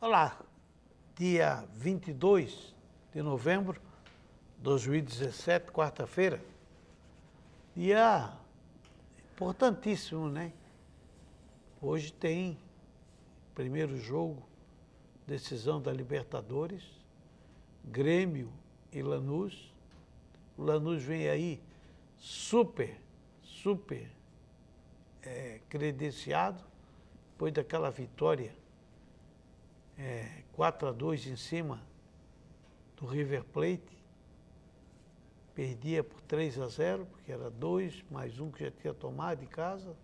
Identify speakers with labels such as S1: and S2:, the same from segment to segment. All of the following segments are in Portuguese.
S1: Olá, dia 22 de novembro de 2017, quarta-feira, dia importantíssimo, né? Hoje tem primeiro jogo, decisão da Libertadores, Grêmio e Lanús, o Lanús vem aí super, super é, credenciado, depois daquela vitória é, 4 a 2 em cima do River Plate. Perdia por 3 a 0, porque era dois, mais um que já tinha tomado de casa,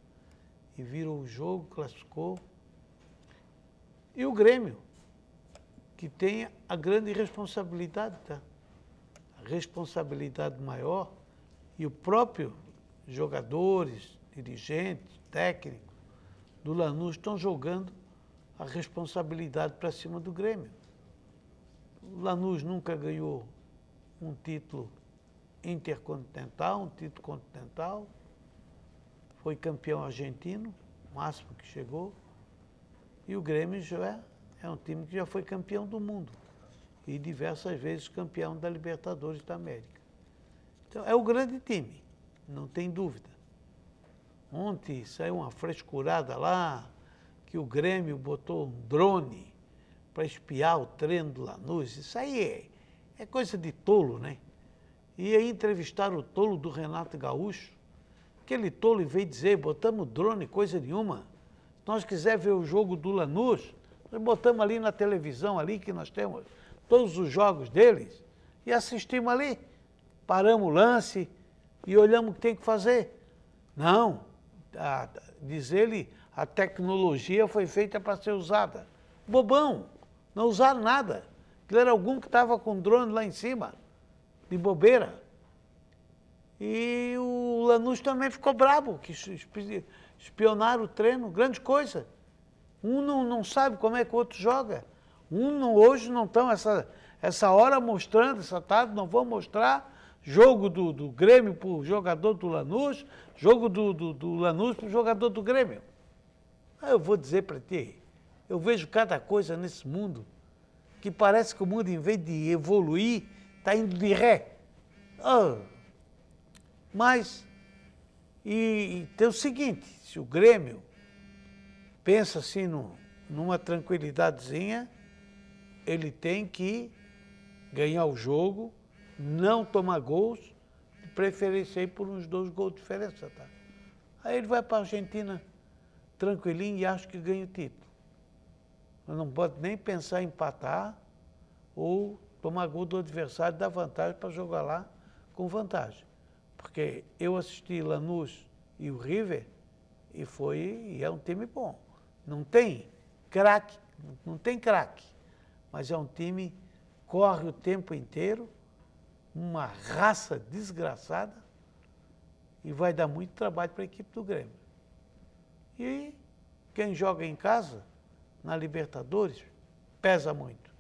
S1: e virou o jogo, classificou. E o Grêmio, que tem a grande responsabilidade, tá? responsabilidade maior e o próprio jogadores, dirigentes, técnicos do Lanús estão jogando a responsabilidade para cima do Grêmio. O Lanús nunca ganhou um título intercontinental, um título continental, foi campeão argentino, máximo que chegou, e o Grêmio já é, é um time que já foi campeão do mundo e diversas vezes campeão da Libertadores da América. Então é o grande time, não tem dúvida. Ontem saiu uma frescurada lá que o Grêmio botou um drone para espiar o treino do Lanús. Isso aí é, é coisa de tolo, né? E aí entrevistaram o tolo do Renato Gaúcho. Aquele tolo veio dizer, botamos drone, coisa nenhuma. Se nós quiser ver o jogo do Lanús, nós botamos ali na televisão ali que nós temos todos os jogos deles e assistimos ali. Paramos o lance e olhamos o que tem que fazer. Não, a, diz ele, a tecnologia foi feita para ser usada. Bobão, não usaram nada. Aquilo era algum que estava com um drone lá em cima, de bobeira. E o Lanús também ficou brabo, que espionaram o treino, grande coisa. Um não, não sabe como é que o outro joga. Um, hoje não estão, essa, essa hora mostrando, essa tarde não vão mostrar jogo do, do Grêmio para o jogador do Lanús, jogo do, do, do Lanús para o jogador do Grêmio. Ah, eu vou dizer para ti, eu vejo cada coisa nesse mundo que parece que o mundo, em vez de evoluir, está indo de ré. Oh, mas, e, e tem o seguinte, se o Grêmio pensa assim no, numa tranquilidadezinha, ele tem que ganhar o jogo, não tomar gols, preferenciei por uns dois gols de diferença, tá? Aí ele vai para a Argentina tranquilinho e acho que ganha o título. Mas não pode nem pensar em empatar ou tomar gol do adversário, dar vantagem para jogar lá com vantagem. Porque eu assisti Lanús e o River e foi e é um time bom. Não tem craque, não tem craque mas é um time corre o tempo inteiro, uma raça desgraçada e vai dar muito trabalho para a equipe do Grêmio. E quem joga em casa, na Libertadores, pesa muito.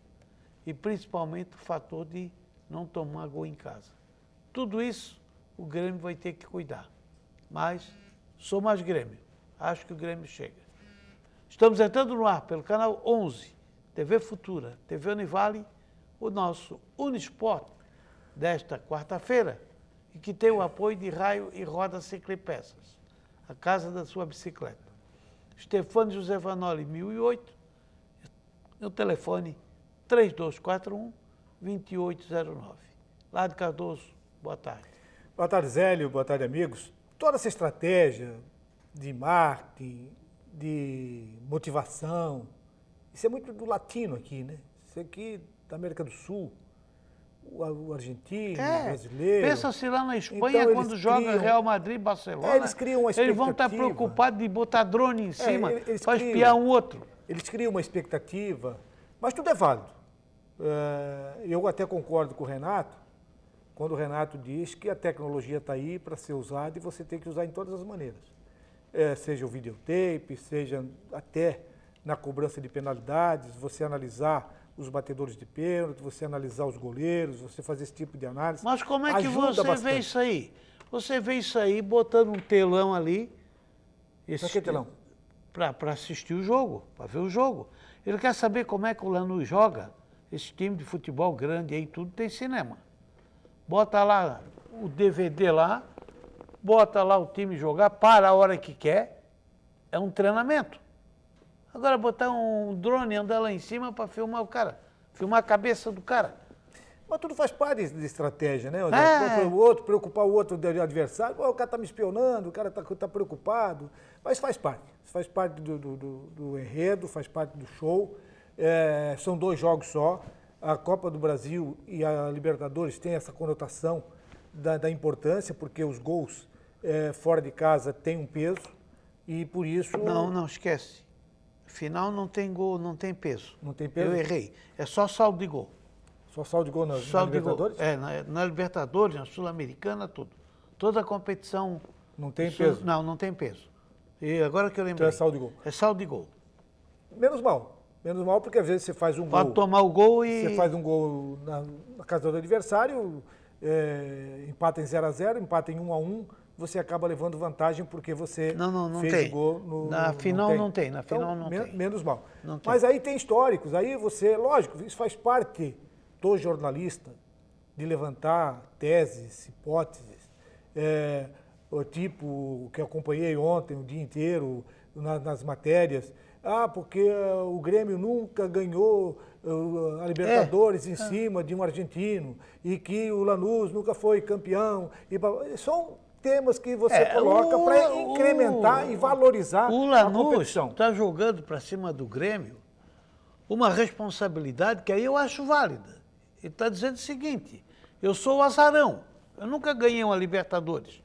S1: E principalmente o fator de não tomar gol em casa. Tudo isso o Grêmio vai ter que cuidar. Mas sou mais Grêmio. Acho que o Grêmio chega. Estamos entrando no ar pelo canal 11 TV Futura, TV Univale, o nosso Unisport desta quarta-feira e que tem o apoio de Raio e Roda Ciclipeças, a casa da sua bicicleta. Stefano José Vanoli, 1008, o telefone 3241 2809. Lado Cardoso, boa tarde.
S2: Boa tarde, Zélio, boa tarde, amigos. Toda essa estratégia de marketing, de motivação, isso é muito do latino aqui, né? Isso aqui da América do Sul,
S1: o, argentino, é. o brasileiro. Pensa-se lá na Espanha, então, quando joga criam, Real Madrid Barcelona. É, eles criam uma expectativa. Eles vão tá estar preocupados de botar drone em é, cima é, para espiar um outro.
S2: Eles criam uma expectativa, mas tudo é válido. É, eu até concordo com o Renato, quando o Renato diz que a tecnologia está aí para ser usada e você tem que usar em todas as maneiras. É, seja o videotape, seja até na cobrança de penalidades, você analisar os batedores de pênalti, você analisar os
S1: goleiros, você fazer esse tipo de análise. Mas como é que você bastante. vê isso aí? Você vê isso aí botando um telão ali. Esse pra que telão? Para assistir o jogo, para ver o jogo. Ele quer saber como é que o Lanús joga. Esse time de futebol grande aí, tudo tem cinema. Bota lá o DVD lá, bota lá o time jogar, para a hora que quer. É um treinamento. Agora, botar um drone andar lá em cima para filmar o cara, filmar a cabeça do cara. Mas tudo faz parte de estratégia, né? É. O
S2: outro, preocupar o outro do adversário. o cara tá me espionando, o cara tá, tá preocupado. Mas faz parte. Faz parte do, do, do enredo, faz parte do show. É, são dois jogos só. A Copa do Brasil e a Libertadores têm essa conotação da, da importância, porque os gols é,
S1: fora de casa têm um peso. E por isso. Não, não, esquece. Final não tem gol, não tem peso. Não tem peso? Eu errei. É só saldo de gol. Só saldo de gol na, na Libertadores? Gol. É, na, na Libertadores, na Sul-Americana, tudo. Toda a competição. Não tem peso? Não, não tem peso. E agora que eu lembro. Então é saldo de gol. É saldo de gol.
S2: Menos mal. Menos mal, porque às vezes você faz um
S1: Pode gol. Pode tomar o gol e. Você faz um gol na,
S2: na casa do adversário, é, empata em 0x0, empata em 1x1 você acaba levando vantagem porque você não, não, não fez tem. gol no. Na final não tem, na então, final não tem. menos mal. Mas aí tem históricos, aí você, lógico, isso faz parte do jornalista de levantar teses, hipóteses. É, o tipo que acompanhei ontem o dia inteiro na, nas matérias. Ah, porque eh, o Grêmio nunca ganhou eh, a Libertadores é. em é. cima de um argentino e que o Lanús nunca foi campeão. E, são temas que você é, coloca para incrementar o, e
S1: valorizar o a competição. está jogando para cima do Grêmio uma responsabilidade que aí eu acho válida. Ele está dizendo o seguinte, eu sou o azarão, eu nunca ganhei uma Libertadores.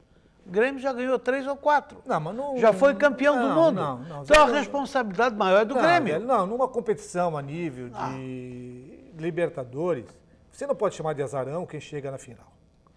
S1: O Grêmio já ganhou três ou quatro. Não, mas não, já foi campeão não, do mundo. Não, não, então é a responsabilidade maior é do Grêmio. Velho,
S2: não, numa competição a nível ah. de ah. Libertadores, você não pode chamar de azarão quem chega na final.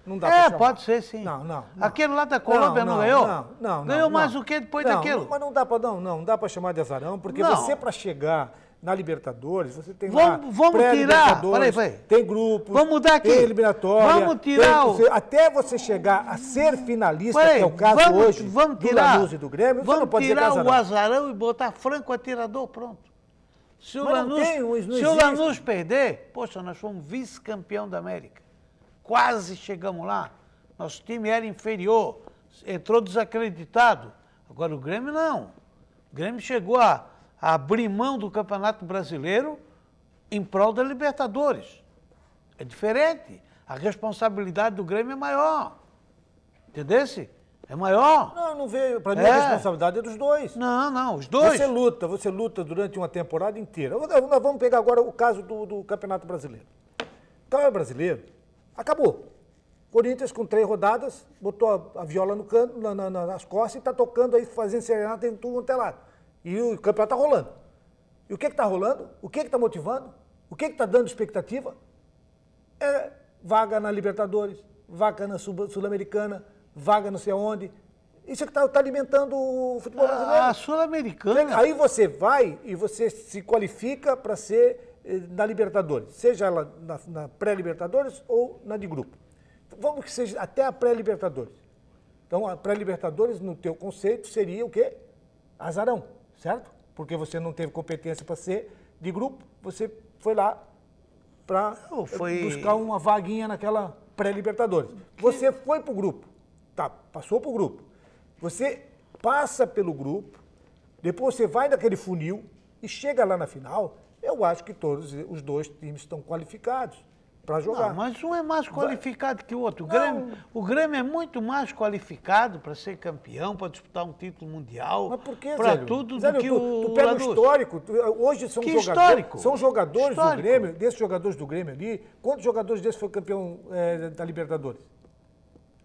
S1: Não dá é, pode ser sim. Não, não. não. Aquele lá da Colômbia não, não, não ganhou? Não, não. ganhou mais o que depois daquilo?
S2: mas não dá para não, não, dá para chamar de azarão, porque você para chegar na Libertadores, você tem vamos, lá vamos tirar, peraí, peraí. tem grupos, vamos mudar aqui. tem eliminatória, vamos tirar tem, o... até você chegar a ser finalista, peraí, que é o caso vamos, hoje vamos tirar, do Lanús e do Grêmio, vamos é tirar azarão. o
S1: azarão e botar Franco atirador, pronto. Se o, Lanús, tem, se o Lanús perder, poxa, nós fomos vice-campeão da América quase chegamos lá. Nosso time era inferior, entrou desacreditado. Agora o Grêmio não. O Grêmio chegou a, a abrir mão do Campeonato Brasileiro em prol da Libertadores. É diferente. A responsabilidade do Grêmio é maior. Entendeu? É maior. Não, não veio. Para mim, é. a responsabilidade é dos dois. Não, não, os dois. Você luta, você luta durante
S2: uma temporada inteira. Nós vamos pegar agora o caso do, do Campeonato Brasileiro. Então, é brasileiro Acabou. Corinthians com três rodadas, botou a, a viola no canto, na, na, nas costas e está tocando aí, fazendo serenata em tudo até lá. E o campeonato está rolando. E o que está rolando? O que está motivando? O que está dando expectativa? É vaga na Libertadores, vaga na Sul-Americana, vaga não sei aonde. Isso é que está tá alimentando o futebol ah, brasileiro. A Sul-Americana. Aí você vai e você se qualifica para ser eh, na Libertadores, seja ela na, na pré-Libertadores ou na de grupo. Vamos que seja até a pré-Libertadores. Então, a pré-Libertadores, no teu conceito, seria o quê? Azarão, certo? Porque você não teve competência para ser de grupo, você foi lá para eh, foi... buscar uma vaguinha naquela pré-Libertadores. Você foi para o grupo, tá, passou para o grupo. Você passa pelo grupo, depois você vai naquele funil e chega lá na final eu acho que todos os dois times estão qualificados para jogar. Não,
S1: mas um é mais qualificado que o outro. O Grêmio, o Grêmio, é muito mais qualificado para ser campeão, para disputar um título mundial. Mas por que, Para tudo do que tu, o. Tu pega o histórico. Tu,
S2: hoje são que jogadores. Histórico? São jogadores histórico. do Grêmio, desses jogadores do Grêmio ali. Quantos jogadores desses foram campeão é, da Libertadores?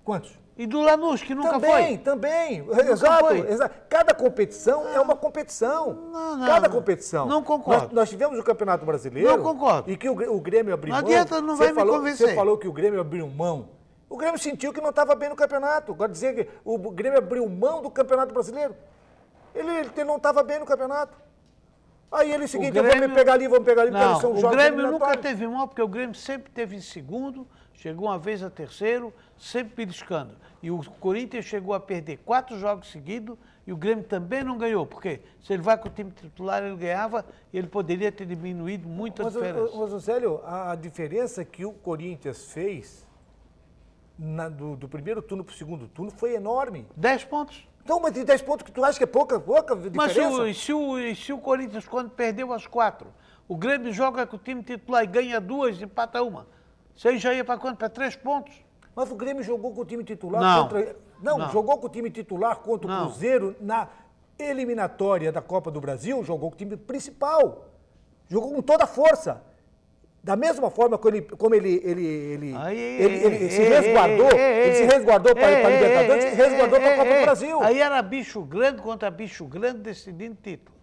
S2: Quantos? E do Lanús, que nunca também, foi. Também, também. Exato, foi. exato. Cada competição é uma competição. Não, não, Cada competição. Não concordo. Nós, nós tivemos o Campeonato Brasileiro. Não concordo. E que o, o Grêmio abriu não mão. Não adianta, não vai me convencer. Você falou que o Grêmio abriu mão. O Grêmio sentiu que não estava bem no campeonato. Agora dizer que o Grêmio abriu mão do Campeonato Brasileiro. Ele, ele não estava bem no campeonato. Aí ele seguinte, Grêmio... vamos pegar ali, vamos pegar ali, não, porque são jogos O Grêmio nunca
S1: teve mão, porque o Grêmio sempre teve em segundo Chegou uma vez a terceiro, sempre beliscando. E o Corinthians chegou a perder quatro jogos seguidos e o Grêmio também não ganhou, porque se ele vai com o time titular, ele ganhava e ele poderia ter diminuído muito a diferença.
S2: Mas, o a diferença que o Corinthians fez na, do, do, primeiro turno para o segundo turno foi enorme. Dez pontos. Então, mas de 10 pontos que tu acha que é pouca, pouca diferença? Mas se o, e
S1: se, o, e se o Corinthians, quando perdeu as quatro, o Grêmio joga com o time titular e ganha duas, empata uma aí já ia para quanto? Para três pontos. Mas o Grêmio jogou com o time titular não. contra. Não, não. jogou com o time
S2: titular contra não. o Cruzeiro na eliminatória da Copa do Brasil, jogou com o time principal. Jogou com toda a força. Da mesma forma como ele, como ele, ele,
S1: ele, aí, ele, ele, ele, se resguardou, ei, ei, ele se resguardou para a Libertadores, se resguardou para a Copa do Brasil. Aí era bicho grande contra bicho grande decidindo título.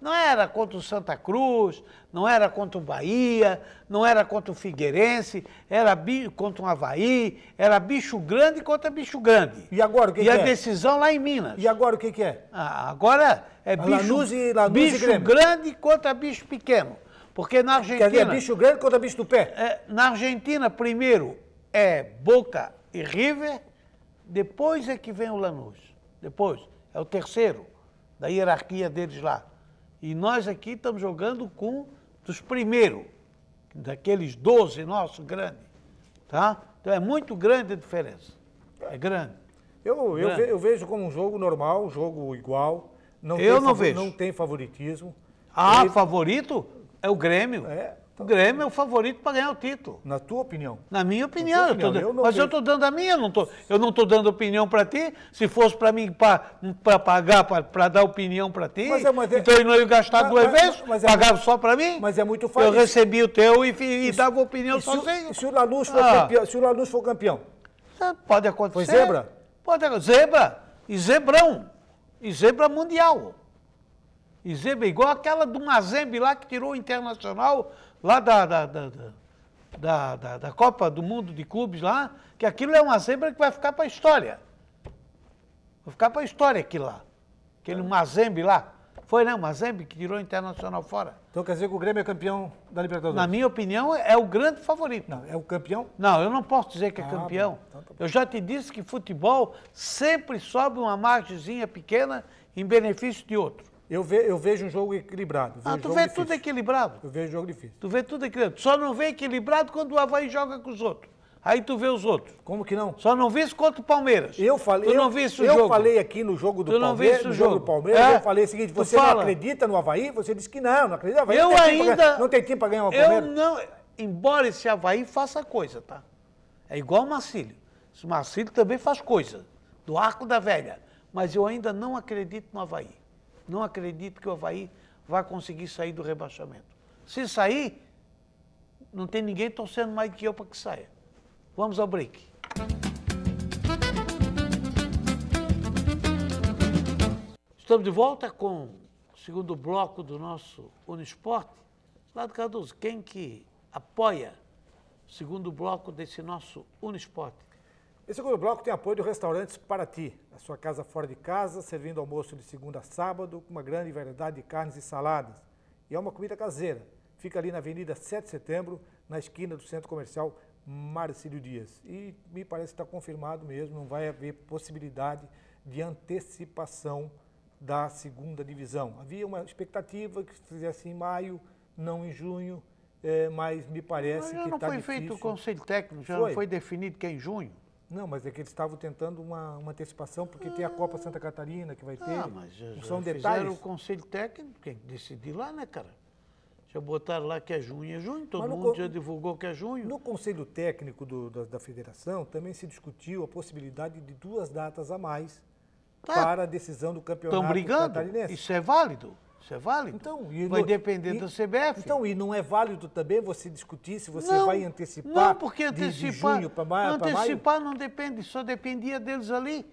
S1: Não era contra o Santa Cruz, não era contra o Bahia, não era contra o Figueirense, era contra o Havaí, era bicho grande contra bicho grande. E agora o que, e que é? E a decisão lá em Minas. E agora o que, que é? Ah, agora é bicho, e, grande contra bicho pequeno. Porque na Argentina. Quer dizer, bicho grande contra bicho do pé. É, na Argentina, primeiro é Boca e River, depois é que vem o Lanús. Depois, é o terceiro da hierarquia deles lá. E nós aqui estamos jogando com dos primeiros, daqueles 12 nossos grandes. Tá? Então é muito grande a diferença. É grande. Eu, grande. eu, ve, eu vejo como um jogo normal, um jogo igual. Não eu tem, não vejo. Não tem favoritismo. Ah, Ele... favorito é o Grêmio. É. O tá Grêmio é o favorito para ganhar o título. Na tua opinião? Na minha opinião. Na opinião. tô, eu mas eu estou dando a minha, não tô, eu não estou dando opinião para ti. Se fosse para mim, para pagar, para dar opinião para ti, é, é, então eu não ia gastar mas, duas vezes, mas é pagava muito... só para mim. Mas é muito fácil. Eu recebi o teu e, e, e dava opinião e sozinho. Se o Lanús for, ah. campeão, se o Lanús for campeão? Ah, pode acontecer. Foi zebra? Pode acontecer. Zebra. E zebrão. E zebra mundial. E zebra igual aquela do Mazembe lá que tirou o Internacional lá da, da, da, da, da Copa do Mundo de Clubes lá, que aquilo é uma zebra que vai ficar para a história. Vai ficar para a história aquilo lá. Aquele é. Mazembe lá. Foi, né? O Mazembe que tirou o Internacional fora. Então quer dizer que o Grêmio é campeão da Libertadores? Na minha opinião, é o grande favorito. Não, é o campeão? Não, eu não posso dizer que é ah, campeão. Então, tá eu já te disse que futebol sempre sobe uma margemzinha pequena em benefício de outro. Eu, ve, eu vejo um jogo equilibrado. Ah, tu vê difícil. tudo equilibrado? Eu vejo um jogo difícil. Tu vê tudo equilibrado. Só não vê equilibrado quando o Havaí joga com os outros. Aí tu vê os outros. Como que não? Só não viste contra o Palmeiras. Eu falei. Tu não viste o eu jogo. Eu falei
S2: aqui no jogo do tu Palmeiras, no jogo. jogo do Palmeiras, é? eu falei o seguinte: você não acredita no Havaí? Você disse que não, não acredita no Havaí. Eu não ainda.
S1: não tem tempo para ganhar o Palmeiras. Eu não. Embora esse Havaí faça coisa, tá? É igual o Marcílio. Esse Marcílio também faz coisa. Do arco da velha. Mas eu ainda não acredito no Havaí não acredito que o Havaí vai conseguir sair do rebaixamento. Se sair, não tem ninguém torcendo mais que eu para que saia. Vamos ao break. Estamos de volta com o segundo bloco do nosso Unisporte. Lado Cardoso, quem que apoia o segundo bloco desse nosso Unisporte? Esse segundo bloco tem apoio do Restaurantes ti, a sua casa
S2: fora de casa, servindo almoço de segunda a sábado, com uma grande variedade de carnes e saladas. E é uma comida caseira. Fica ali na Avenida 7 de Setembro, na esquina do Centro Comercial Marcílio Dias. E me parece que está confirmado mesmo, não vai haver possibilidade de antecipação da segunda divisão. Havia uma expectativa que se fizesse em maio, não em junho, é, mas me parece mas que está difícil. Já não foi feito o conselho técnico, já foi. não foi definido que é em junho? Não, mas é que eles estavam tentando uma, uma antecipação, porque ah. tem a Copa
S1: Santa Catarina que vai ter. Ah, mas já, são já detalhes. o conselho técnico, quem decidir lá, né, cara? Já botaram lá que é junho, é junho, todo mundo já divulgou que é junho. No conselho técnico
S2: do, da, da, federação também se discutiu a possibilidade de duas datas a mais tá. para a decisão do campeonato Tão brigando? catarinense.
S1: Isso é válido? Isso é válido. Então, e vai no, depender e, do CBF. Então, e não é válido também você discutir se você não, vai antecipar. Não, porque antecipar. De, maio, antecipar não depende, só dependia deles ali.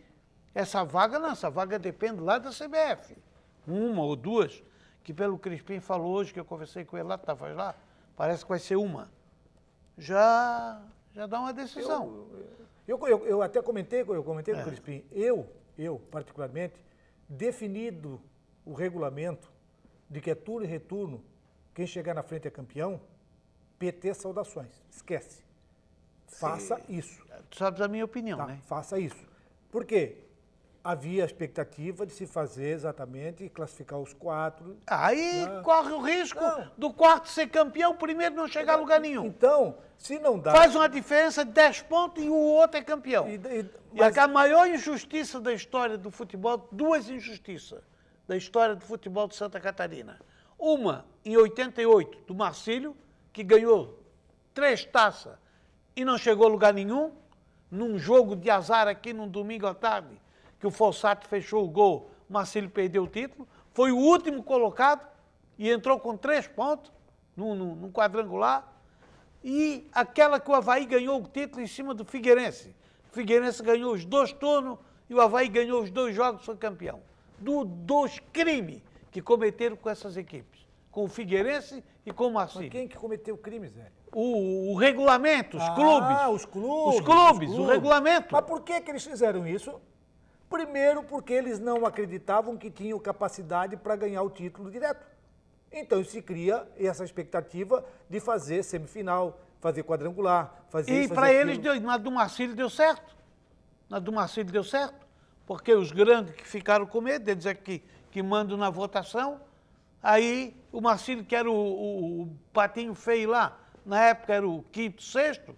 S1: Essa vaga não, essa vaga depende lá da CBF. Uma ou duas, que pelo Crispim falou hoje, que eu conversei com ele lá, estava lá, parece que vai ser uma. Já,
S2: já dá uma decisão. Eu, eu, eu, eu até comentei, eu comentei é. com o é. Crispim, eu, eu particularmente, definido o regulamento de que é turno e retorno, quem chegar na frente é campeão, PT saudações. Esquece. Faça isso. É, tu sabes a minha opinião, tá? né? Faça isso. Por quê? Havia a expectativa de se fazer exatamente e classificar os quatro. Aí né? corre o
S1: risco não. do quarto ser campeão, o primeiro não chegar a lugar é, nenhum. Então, se não dá. Faz uma diferença de 10 pontos e o outro é campeão. E, e, mas... e a maior injustiça da história do futebol, duas injustiças da história do futebol de Santa Catarina. Uma em 88 do Marcílio, que ganhou três taças e não chegou a lugar nenhum, num jogo de azar aqui num domingo à tarde, que o Fossato fechou o gol, o Marcílio perdeu o título, foi o último colocado e entrou com três pontos num, num, num quadrangular. E aquela que o Havaí ganhou o título em cima do Figueirense. O Figueirense ganhou os dois turnos e o Havaí ganhou os dois jogos, foi campeão do, dos crimes que cometeram com essas equipes, com o Figueirense e com o Marcílio. Mas
S2: quem que cometeu crimes, velho?
S1: O, o, regulamento, os ah, clubes. Ah, os clubes. Os clubes, o regulamento. Mas por que, que eles fizeram isso? Primeiro,
S2: porque eles não acreditavam que tinham capacidade para ganhar o título direto. Então se cria essa expectativa de fazer semifinal, fazer quadrangular, fazer E para eles,
S1: deu, na do Marcílio deu certo. Na do Marcílio deu certo porque os grandes que ficaram com medo, eles é que, que mandam na votação. Aí o Marcílio, que era o, o, o patinho feio lá, na época era o quinto, sexto,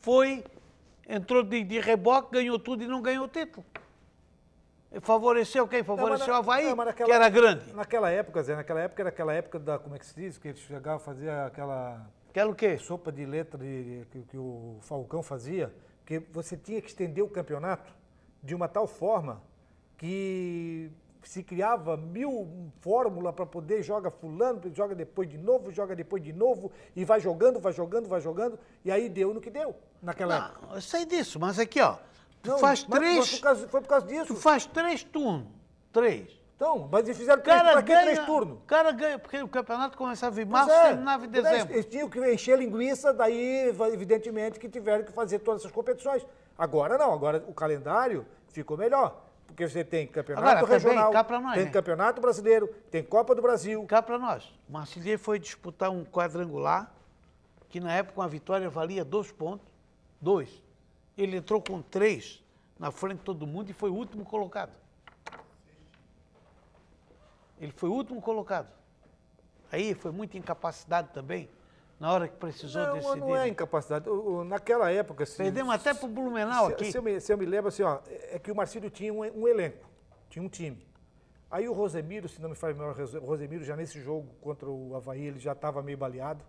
S1: foi, entrou de, de reboque, ganhou tudo e não ganhou o título. Favoreceu quem? Favoreceu o Havaí, não, naquela, que era grande.
S2: Naquela época, Zé, naquela época era aquela época da, como é que se diz, que eles chegavam a fazer aquela... Aquela o quê? Sopa de letra de, que, que o Falcão fazia, que você tinha que estender o campeonato de uma tal forma que se criava mil fórmula para poder joga fulano, joga depois de novo, joga depois de novo e vai jogando, vai jogando, vai jogando e aí deu no que deu
S1: naquela Não, época. Eu sei disso, mas aqui ó, tu Não, faz três, foi por, causa, foi por causa disso. Tu faz três turnos, três. Então, mas eles fizeram três, cara ganha, três turnos. O cara ganha, porque o campeonato começava em março, é, terminava em é, dezembro. Eles, eles tinham que encher linguiça, daí, evidentemente, que
S2: tiveram que fazer todas essas competições. Agora não, agora o calendário ficou melhor. Porque você tem campeonato
S1: agora, regional, também, nós, tem né? campeonato brasileiro, tem Copa do Brasil. Cá para nós. O foi disputar um quadrangular que na época uma vitória valia dois pontos. Dois. Ele entrou com três na frente de todo mundo e foi o último colocado. Ele foi o último colocado. Aí foi muita incapacidade também na hora que precisou não, decidir? Não, é incapacidade. O, o, naquela
S2: época... Assim, Perdemos até para o Blumenau se, aqui. Se eu, me, se eu, me, lembro, assim, ó, é que o Marcílio tinha um, um elenco, tinha um time. Aí o Rosemiro, se não me falha melhor, o Rosemiro já nesse jogo contra o Havaí, ele já estava meio baleado.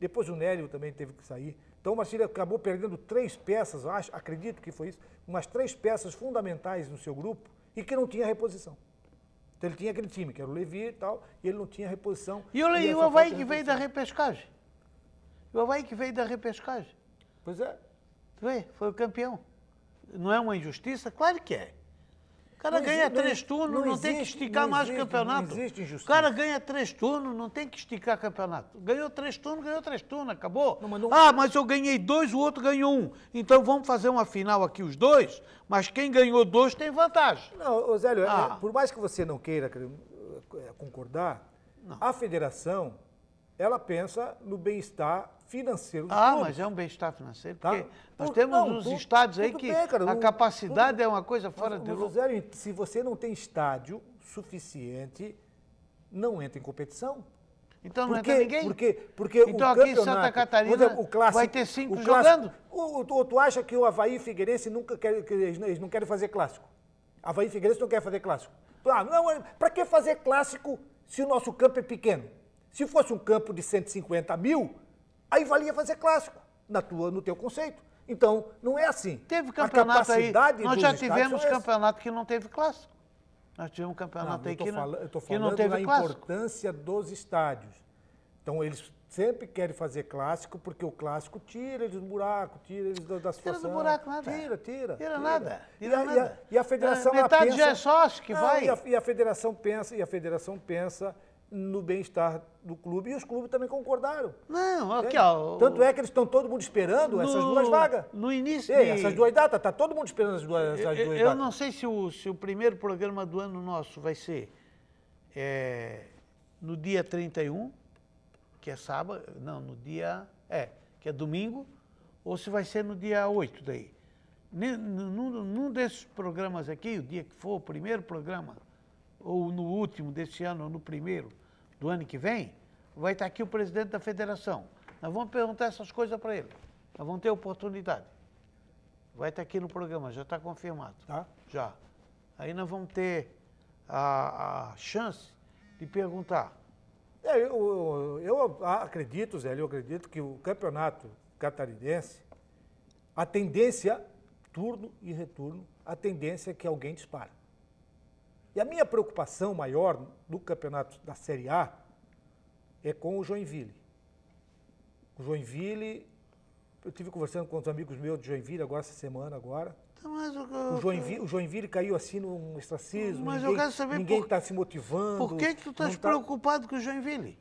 S2: Depois o Nélio também teve que sair. Então o Marcílio acabou perdendo três peças, acho, acredito que foi isso, umas três peças fundamentais no seu grupo e que não tinha reposição. Então ele tinha aquele time, que era o Levi e tal, e ele não tinha reposição. E, o e, e o Havaí que veio
S1: da repescagem? o Havaí que veio da repescagem. Pois é. Tu vê, foi o campeão. Não é uma injustiça? Claro que é.
S2: O cara não ganha existe, três turnos, não, não tem que esticar mais existe, o campeonato. Não existe injustiça.
S1: O cara ganha três turnos, não tem que esticar o campeonato. Ganhou três turnos, ganhou três turnos, acabou. Não, mas ah, mas eu ganhei dois, o outro ganhou um. Então vamos fazer uma final aqui, os dois, mas quem ganhou dois tem vantagem.
S2: Não, Zélio, é, ah. por mais que você não queira é, concordar, a federação ela pensa no bem-estar financeiro do Ah, povo. mas é um bem-estar financeiro, tá? porque nós Por, temos não, uns estádios aí que bem, cara, a não, capacidade é uma coisa fora mas, de Se você não tem estádio suficiente, não entra em competição. Então não porque, entra ninguém? Porque, porque então aqui em Santa Catarina exemplo, clássico, vai ter cinco o jogando? O, tu, tu acha que o Havaí e Figueirense nunca quer, que eles não querem fazer clássico? Havaí e Figueirense não quer fazer clássico. Ah, não, é, para que fazer clássico se o nosso campo é pequeno? Se fosse um campo de 150 mil, aí valia fazer clássico, na tua, no teu conceito.
S1: Então, não é assim. Teve campeonato aí. Nós já tivemos campeonato que não teve clássico. Nós tivemos um campeonato não, ah, aí que, não, eu tô falando que não teve da
S2: importância dos estádios. Então, eles sempre querem fazer clássico, porque o clássico tira eles do buraco, tira eles das forças. Tira do buraco nada. Tira, tira. Tira, tira. nada. Tira e, a, E, a, e a federação... A metade pensa, já é sócio que não, vai. E a, e a federação pensa, e a federação pensa no bem-estar do clube e os clubes também concordaram. Não, aqui, ó. Tanto é que eles estão todo mundo esperando no, essas duas vagas. No início. Ei, de... Essas duas datas, está todo mundo esperando essas duas, essas duas eu datas. Eu não
S1: sei se o, se o primeiro programa do ano nosso vai ser é, no dia 31, que é sábado, não, no dia. É, que é domingo, ou se vai ser no dia 8 daí. Num, num, num desses programas aqui, o dia que for, o primeiro programa, ou no último desse ano, ou no primeiro, do ano que vem, vai estar aqui o presidente da federação. Nós vamos perguntar essas coisas para ele. Nós vamos ter oportunidade. Vai estar aqui no programa, já está confirmado. Tá? Já. Aí nós vamos ter a, a chance de perguntar. É,
S2: eu, eu, eu acredito, Zé, eu acredito que o campeonato catarinense, a tendência, turno e retorno, a tendência é que alguém dispara. E a minha preocupação maior no campeonato da Série A é com o Joinville. O Joinville, eu tive conversando com uns amigos meus de Joinville agora essa semana agora.
S1: Tá, mas o, Joinville, o
S2: Joinville caiu assim num extracismo. Mas ninguém, eu quero saber ninguém está se motivando. Por que, que tu estás tá...
S1: preocupado com o Joinville?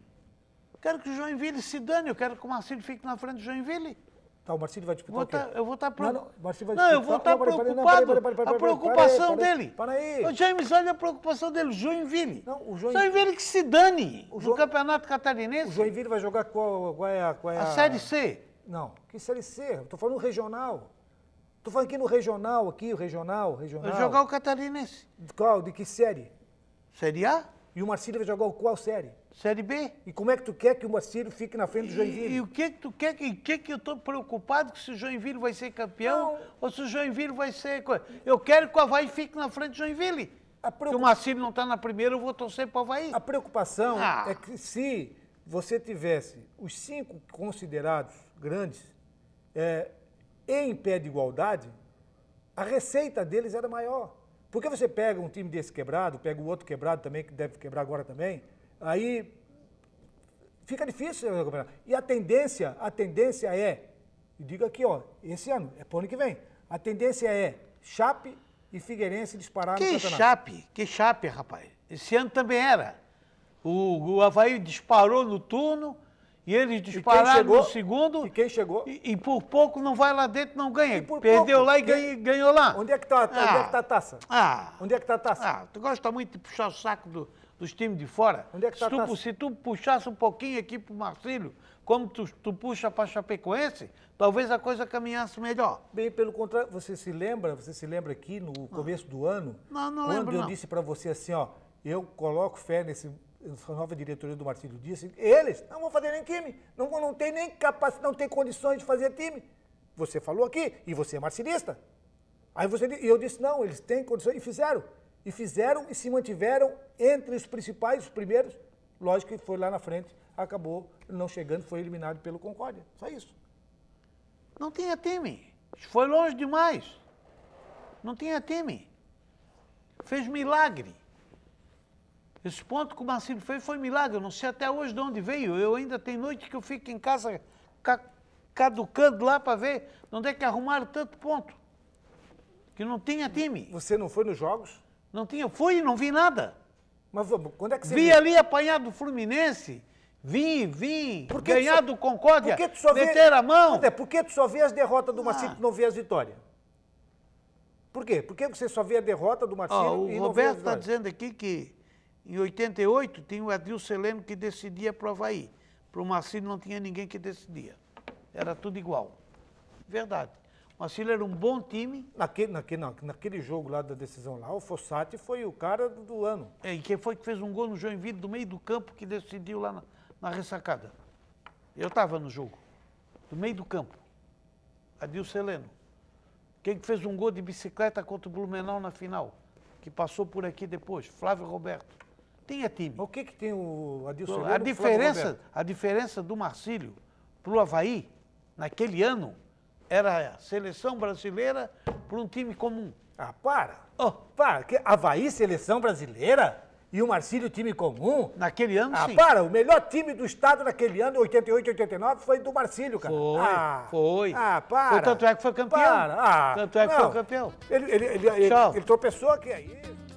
S1: quero que o Joinville se dane, eu quero que o Marcelo fique na frente do Joinville. Tá, o Marcílio vai disputar vou o tá, eu vou estar tá preocupado. Não, não, não eu vou tá estar preocupado. a preocupação dele. Para aí. O James, olha a preocupação dele. Joinville. Não, o Joinville. Joinville que se dane o jo... no Campeonato
S2: Catarinense. O Joinville vai jogar qual, qual, é, a, qual é a... A Série C. Não, que Série C? Estou falando regional. Estou falando aqui no regional, aqui, o regional, regional. Vai jogar o Catarinense. Qual? De que série? Série A? E o Marcílio vai jogar qual série? Série B. E como é que
S1: tu quer que o Macílio fique na frente do Joinville? E, e o que é que tu quer? E que é que eu estou preocupado que se o Joinville vai ser campeão não. ou se o Joinville vai ser... Eu quero que o Havaí fique na frente do Joinville. Preocup... Se o Macílio não está na primeira, eu vou torcer para o Havaí. A preocupação ah. é que se
S2: você tivesse os cinco considerados grandes é, em pé de igualdade, a receita deles era maior. Porque você pega um time desse quebrado, pega o outro quebrado também, que deve quebrar agora também Aí fica difícil recuperar. E a tendência, a tendência é, digo aqui, ó, esse
S1: ano, é pro ano que vem. A tendência é Chape e Figueirense disparar que no campeonato. Que Chape? Que Chape, rapaz? Esse ano também era. O, o Havaí disparou no turno e eles dispararam e chegou, no segundo. E quem chegou? E, e, por pouco não vai lá dentro não ganha. Perdeu pouco, lá e ganhou lá. Onde é que está ah, é tá a ah. taça? Ah, onde é que está a taça? Ah, tu gosta muito de puxar o saco do, dos times de fora. Onde é que tá, se, tu, tá... se tu puxasse um pouquinho aqui pro Marcílio, como tu, tu puxa para Chapecoense, talvez a coisa caminhasse melhor. Bem, pelo contrário, você se lembra, você se lembra aqui no começo do ano, não, não quando lembro, eu disse
S2: para você assim, ó, eu coloco fé nesse nova diretoria do Marcílio Dias, eles não vão fazer nem time, não, não tem nem capacidade, não tem condições de fazer time. Você falou aqui, e você é marcilista. Aí você, e eu disse, não, eles têm condições, e fizeram e fizeram e se mantiveram entre os principais, os primeiros. Lógico que foi lá na frente, acabou não chegando, foi eliminado pelo Concórdia. Só isso.
S1: Não tinha time. Foi longe demais. Não tinha time. Fez milagre. Esse ponto que o Marcelo fez foi milagre. Eu não sei até hoje de onde veio. Eu ainda tem noite que eu fico em casa caducando lá para ver de onde é que arrumaram tanto ponto. Que não tinha time. Você não foi nos jogos? Não tinha, fui e não vi nada. Mas quando é que você. Vi viu? ali apanhado do Fluminense. Vim, vim, ganhar do Concórdia, porque tu só meter vê, a mão. por que tu só vê as derrotas do Marcílio ah. e não vê as vitórias? Por quê? Por que você só vê a derrota do Marcílio ah, e não Roberto vê as tá vitórias? O Roberto está dizendo aqui que em 88 tinha o Adil Celeno que decidia para o Havaí. Para o Marcílio não tinha ninguém que decidia. Era tudo igual. Verdade. Marcelo era um bom time. Naquele, naquele, não, naquele jogo lá da decisão lá, o Fossati foi o cara do, do ano. É, e quem foi que fez um gol no Joinville do meio do campo que decidiu lá na, na ressacada? Eu estava no jogo, do meio do campo. Adil Celeno. Quem que fez um gol de bicicleta contra o Blumenau na final? Que passou por aqui depois? Flávio Roberto. Tinha time. O que, que tem o Adil Celeno? A diferença, a diferença do Marcílio para o Havaí, naquele ano, era a seleção brasileira para um time comum. Ah, para! Oh. Para! Que Havaí,
S2: seleção brasileira? E o Marcílio, time comum? Naquele ano, ah, sim. Ah, para! O melhor time do estado naquele ano, 88, 89, foi do Marcílio, cara. Foi, ah,
S1: foi. Ah, para! Foi, tanto é que foi campeão. Para! Ah, tanto é que não. foi campeão. Ele, ele, ele, ele, ele
S2: tropeçou, que é isso.